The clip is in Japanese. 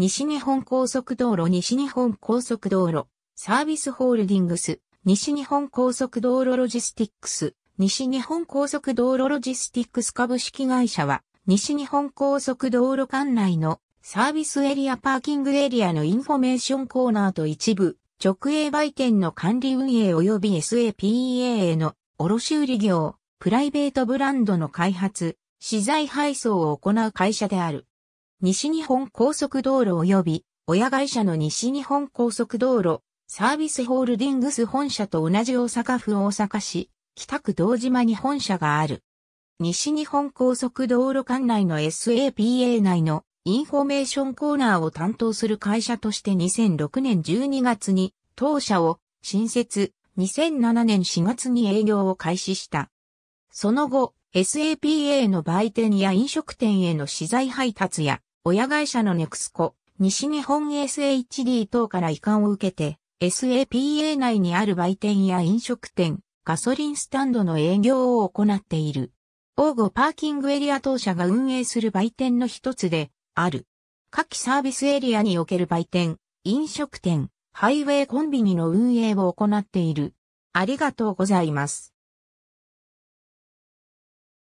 西日本高速道路西日本高速道路サービスホールディングス西日本高速道路ロジスティックス西日本高速道路ロジスティックス株式会社は西日本高速道路管内のサービスエリアパーキングエリアのインフォメーションコーナーと一部直営売店の管理運営及び SAPEA への卸売業、プライベートブランドの開発、資材配送を行う会社である。西日本高速道路及び親会社の西日本高速道路サービスホールディングス本社と同じ大阪府大阪市北区道島に本社がある。西日本高速道路管内の SAPA 内のインフォメーションコーナーを担当する会社として2006年12月に当社を新設、2007年4月に営業を開始した。その後、SAPA の売店や飲食店への資材配達や親会社のネクスコ、西日本 SHD 等から移管を受けて、SAPA 内にある売店や飲食店、ガソリンスタンドの営業を行っている。王吾パーキングエリア当社が運営する売店の一つである。下記サービスエリアにおける売店、飲食店、ハイウェイコンビニの運営を行っている。ありがとうございます。